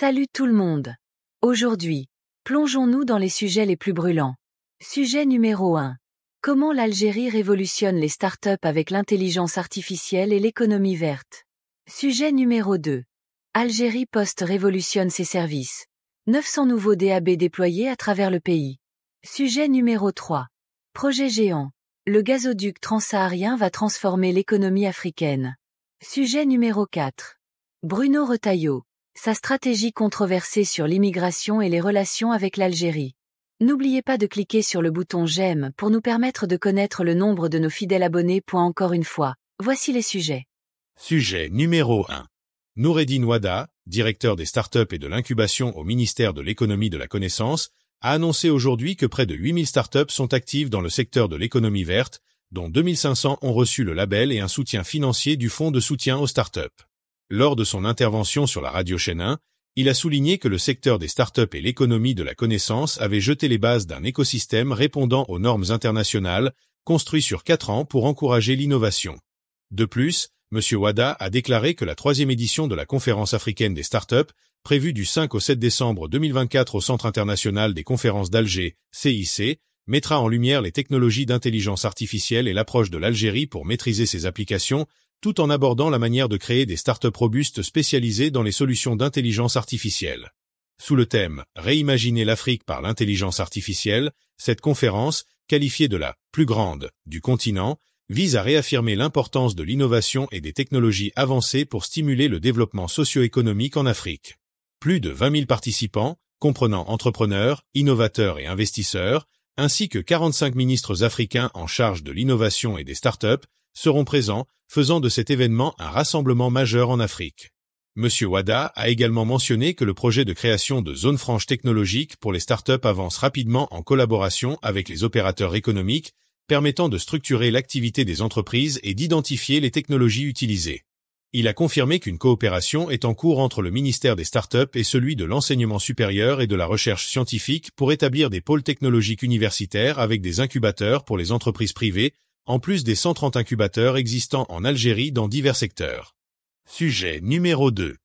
Salut tout le monde. Aujourd'hui, plongeons-nous dans les sujets les plus brûlants. Sujet numéro 1. Comment l'Algérie révolutionne les startups avec l'intelligence artificielle et l'économie verte. Sujet numéro 2. Algérie Post révolutionne ses services. 900 nouveaux DAB déployés à travers le pays. Sujet numéro 3. Projet géant. Le gazoduc transsaharien va transformer l'économie africaine. Sujet numéro 4. Bruno Retailleau sa stratégie controversée sur l'immigration et les relations avec l'Algérie. N'oubliez pas de cliquer sur le bouton J'aime pour nous permettre de connaître le nombre de nos fidèles abonnés. Encore une fois, voici les sujets. Sujet numéro 1. Noureddin Wada, directeur des startups et de l'incubation au ministère de l'économie de la connaissance, a annoncé aujourd'hui que près de 8000 startups sont actives dans le secteur de l'économie verte, dont 2500 ont reçu le label et un soutien financier du Fonds de soutien aux startups. Lors de son intervention sur la radio chaîne 1, il a souligné que le secteur des startups et l'économie de la connaissance avaient jeté les bases d'un écosystème répondant aux normes internationales, construit sur quatre ans pour encourager l'innovation. De plus, M. Wada a déclaré que la troisième édition de la conférence africaine des startups, prévue du 5 au 7 décembre 2024 au Centre international des conférences d'Alger, CIC, mettra en lumière les technologies d'intelligence artificielle et l'approche de l'Algérie pour maîtriser ses applications, tout en abordant la manière de créer des startups robustes spécialisées dans les solutions d'intelligence artificielle. Sous le thème « Réimaginer l'Afrique par l'intelligence artificielle », cette conférence, qualifiée de la « plus grande » du continent, vise à réaffirmer l'importance de l'innovation et des technologies avancées pour stimuler le développement socio-économique en Afrique. Plus de 20 000 participants, comprenant entrepreneurs, innovateurs et investisseurs, ainsi que 45 ministres africains en charge de l'innovation et des startups, seront présents, faisant de cet événement un rassemblement majeur en Afrique. Monsieur Wada a également mentionné que le projet de création de zones franches technologiques pour les startups avance rapidement en collaboration avec les opérateurs économiques, permettant de structurer l'activité des entreprises et d'identifier les technologies utilisées. Il a confirmé qu'une coopération est en cours entre le ministère des Startups et celui de l'enseignement supérieur et de la recherche scientifique pour établir des pôles technologiques universitaires avec des incubateurs pour les entreprises privées, en plus des 130 incubateurs existants en Algérie dans divers secteurs. Sujet numéro 2.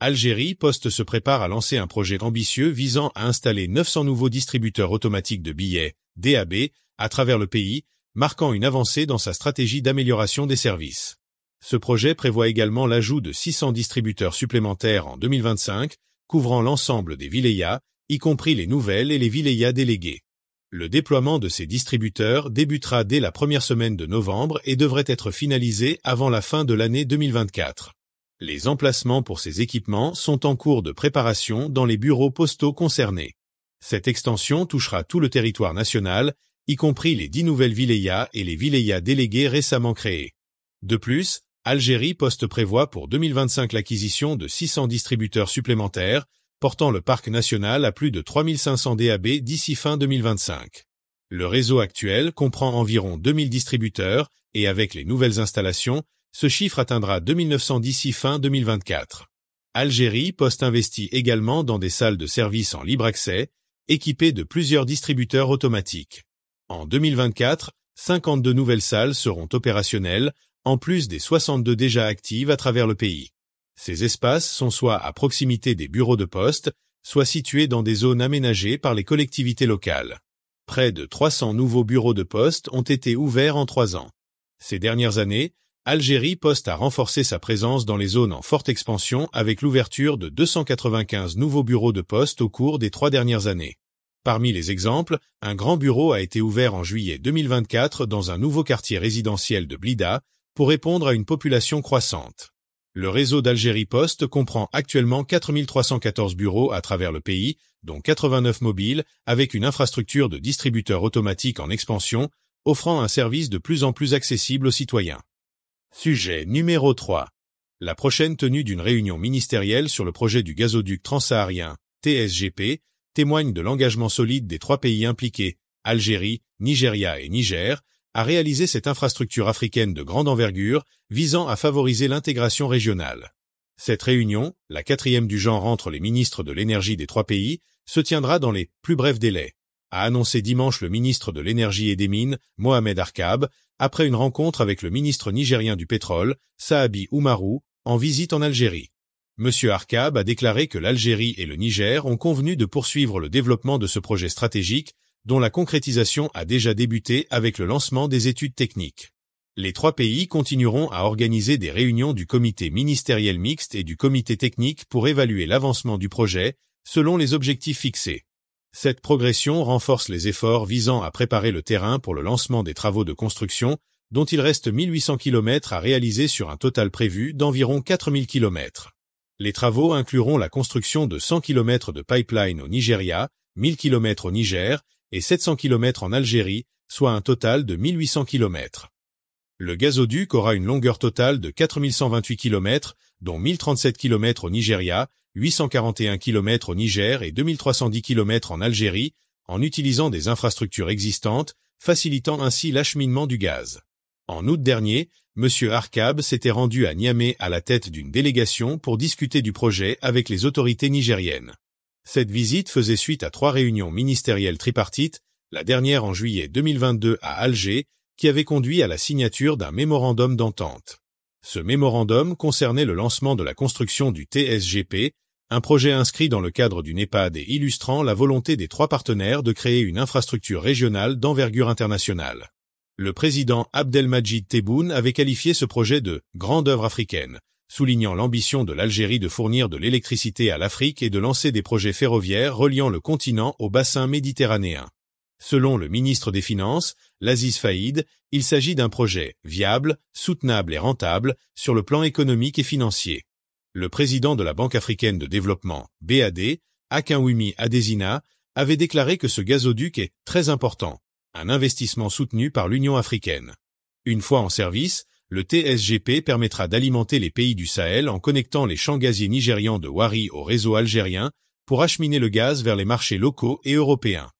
Algérie Poste se prépare à lancer un projet ambitieux visant à installer 900 nouveaux distributeurs automatiques de billets, DAB, à travers le pays, marquant une avancée dans sa stratégie d'amélioration des services. Ce projet prévoit également l'ajout de 600 distributeurs supplémentaires en 2025, couvrant l'ensemble des vilayas, y compris les nouvelles et les vilayas délégués. Le déploiement de ces distributeurs débutera dès la première semaine de novembre et devrait être finalisé avant la fin de l'année 2024. Les emplacements pour ces équipements sont en cours de préparation dans les bureaux postaux concernés. Cette extension touchera tout le territoire national, y compris les dix nouvelles vilayas et les vilayas délégués récemment créés. De plus, Algérie Poste prévoit pour 2025 l'acquisition de 600 distributeurs supplémentaires, portant le parc national à plus de 3500 DAB d'ici fin 2025. Le réseau actuel comprend environ 2000 distributeurs et avec les nouvelles installations, ce chiffre atteindra 2900 d'ici fin 2024. Algérie poste investit également dans des salles de service en libre accès, équipées de plusieurs distributeurs automatiques. En 2024, 52 nouvelles salles seront opérationnelles, en plus des 62 déjà actives à travers le pays. Ces espaces sont soit à proximité des bureaux de poste, soit situés dans des zones aménagées par les collectivités locales. Près de 300 nouveaux bureaux de poste ont été ouverts en trois ans. Ces dernières années, Algérie Poste a renforcé sa présence dans les zones en forte expansion avec l'ouverture de 295 nouveaux bureaux de poste au cours des trois dernières années. Parmi les exemples, un grand bureau a été ouvert en juillet 2024 dans un nouveau quartier résidentiel de Blida pour répondre à une population croissante. Le réseau d'Algérie Poste comprend actuellement 4314 bureaux à travers le pays, dont 89 mobiles, avec une infrastructure de distributeurs automatiques en expansion, offrant un service de plus en plus accessible aux citoyens. Sujet numéro 3. La prochaine tenue d'une réunion ministérielle sur le projet du gazoduc transsaharien, TSGP, témoigne de l'engagement solide des trois pays impliqués, Algérie, Nigeria et Niger, a réalisé cette infrastructure africaine de grande envergure visant à favoriser l'intégration régionale. Cette réunion, la quatrième du genre entre les ministres de l'énergie des trois pays, se tiendra dans les plus brefs délais, a annoncé dimanche le ministre de l'énergie et des mines, Mohamed Arkab, après une rencontre avec le ministre nigérien du pétrole, Saabi Oumarou, en visite en Algérie. M. Arkab a déclaré que l'Algérie et le Niger ont convenu de poursuivre le développement de ce projet stratégique dont la concrétisation a déjà débuté avec le lancement des études techniques. Les trois pays continueront à organiser des réunions du comité ministériel mixte et du comité technique pour évaluer l'avancement du projet, selon les objectifs fixés. Cette progression renforce les efforts visant à préparer le terrain pour le lancement des travaux de construction, dont il reste 1800 km à réaliser sur un total prévu d'environ 4000 km. Les travaux incluront la construction de 100 km de pipeline au Nigeria, 1000 km au Niger et 700 km en Algérie, soit un total de 1800 km. Le gazoduc aura une longueur totale de 4128 km, dont 1037 km au Nigeria, 841 km au Niger et 2310 km en Algérie, en utilisant des infrastructures existantes, facilitant ainsi l'acheminement du gaz. En août dernier, M. Arkab s'était rendu à Niamey à la tête d'une délégation pour discuter du projet avec les autorités nigériennes. Cette visite faisait suite à trois réunions ministérielles tripartites, la dernière en juillet 2022 à Alger, qui avait conduit à la signature d'un mémorandum d'entente. Ce mémorandum concernait le lancement de la construction du TSGP, un projet inscrit dans le cadre du NEPAD et illustrant la volonté des trois partenaires de créer une infrastructure régionale d'envergure internationale. Le président Abdelmajid Tebboune avait qualifié ce projet de « grande œuvre africaine », soulignant l'ambition de l'Algérie de fournir de l'électricité à l'Afrique et de lancer des projets ferroviaires reliant le continent au bassin méditerranéen. Selon le ministre des Finances, l'Aziz Faïd, il s'agit d'un projet viable, soutenable et rentable sur le plan économique et financier. Le président de la Banque africaine de développement, BAD, Akinwumi Adesina, avait déclaré que ce gazoduc est très important, un investissement soutenu par l'Union africaine. Une fois en service, le TSGP permettra d'alimenter les pays du Sahel en connectant les champs gaziers nigérians de Wari au réseau algérien pour acheminer le gaz vers les marchés locaux et européens.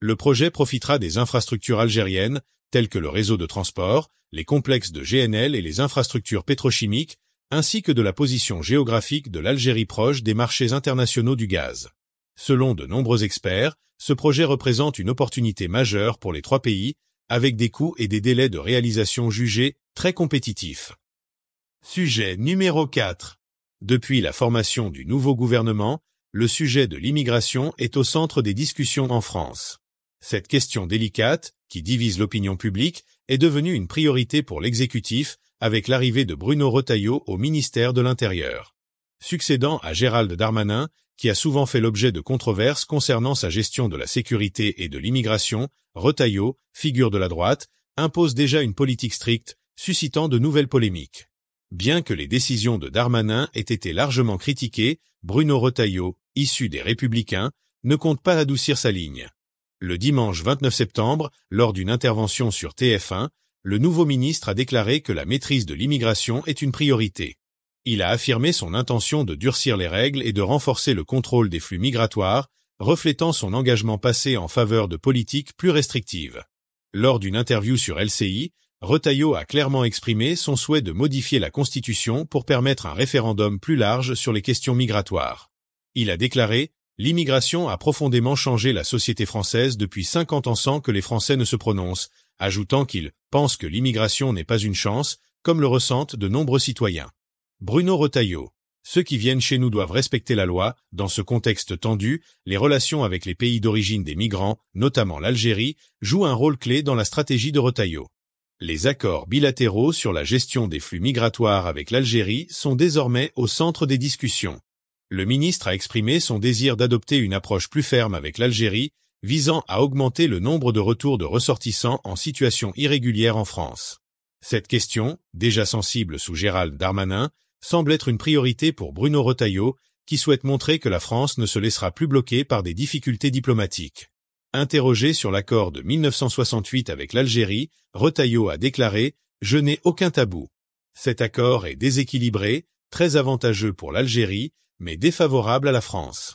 Le projet profitera des infrastructures algériennes, telles que le réseau de transport, les complexes de GNL et les infrastructures pétrochimiques, ainsi que de la position géographique de l'Algérie proche des marchés internationaux du gaz. Selon de nombreux experts, ce projet représente une opportunité majeure pour les trois pays, avec des coûts et des délais de réalisation jugés très compétitif. Sujet numéro 4. Depuis la formation du nouveau gouvernement, le sujet de l'immigration est au centre des discussions en France. Cette question délicate, qui divise l'opinion publique, est devenue une priorité pour l'exécutif avec l'arrivée de Bruno Retailleau au ministère de l'Intérieur. Succédant à Gérald Darmanin, qui a souvent fait l'objet de controverses concernant sa gestion de la sécurité et de l'immigration, Retailleau, figure de la droite, impose déjà une politique stricte, suscitant de nouvelles polémiques. Bien que les décisions de Darmanin aient été largement critiquées, Bruno Retailleau, issu des Républicains, ne compte pas adoucir sa ligne. Le dimanche 29 septembre, lors d'une intervention sur TF1, le nouveau ministre a déclaré que la maîtrise de l'immigration est une priorité. Il a affirmé son intention de durcir les règles et de renforcer le contrôle des flux migratoires, reflétant son engagement passé en faveur de politiques plus restrictives. Lors d'une interview sur LCI, Retailleau a clairement exprimé son souhait de modifier la Constitution pour permettre un référendum plus large sur les questions migratoires. Il a déclaré « L'immigration a profondément changé la société française depuis 50 ans sans que les Français ne se prononcent », ajoutant qu'il « pense que l'immigration n'est pas une chance, comme le ressentent de nombreux citoyens ». Bruno Retailleau ceux qui viennent chez nous doivent respecter la loi. Dans ce contexte tendu, les relations avec les pays d'origine des migrants, notamment l'Algérie, jouent un rôle clé dans la stratégie de Retailleau. Les accords bilatéraux sur la gestion des flux migratoires avec l'Algérie sont désormais au centre des discussions. Le ministre a exprimé son désir d'adopter une approche plus ferme avec l'Algérie, visant à augmenter le nombre de retours de ressortissants en situation irrégulière en France. Cette question, déjà sensible sous Gérald Darmanin, semble être une priorité pour Bruno Retailleau, qui souhaite montrer que la France ne se laissera plus bloquer par des difficultés diplomatiques. Interrogé sur l'accord de 1968 avec l'Algérie, Retailleau a déclaré « Je n'ai aucun tabou. Cet accord est déséquilibré, très avantageux pour l'Algérie, mais défavorable à la France.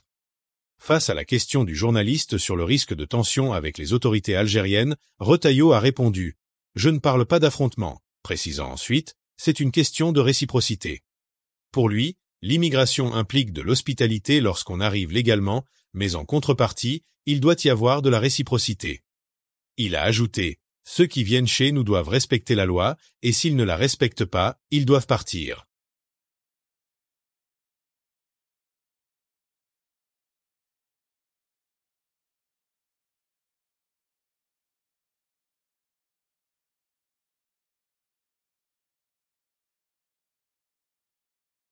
Face à la question du journaliste sur le risque de tension avec les autorités algériennes, Retailleau a répondu « Je ne parle pas d'affrontement », précisant ensuite « C'est une question de réciprocité ». Pour lui, l'immigration implique de l'hospitalité lorsqu'on arrive légalement, mais en contrepartie, il doit y avoir de la réciprocité. Il a ajouté, ceux qui viennent chez nous doivent respecter la loi, et s'ils ne la respectent pas, ils doivent partir.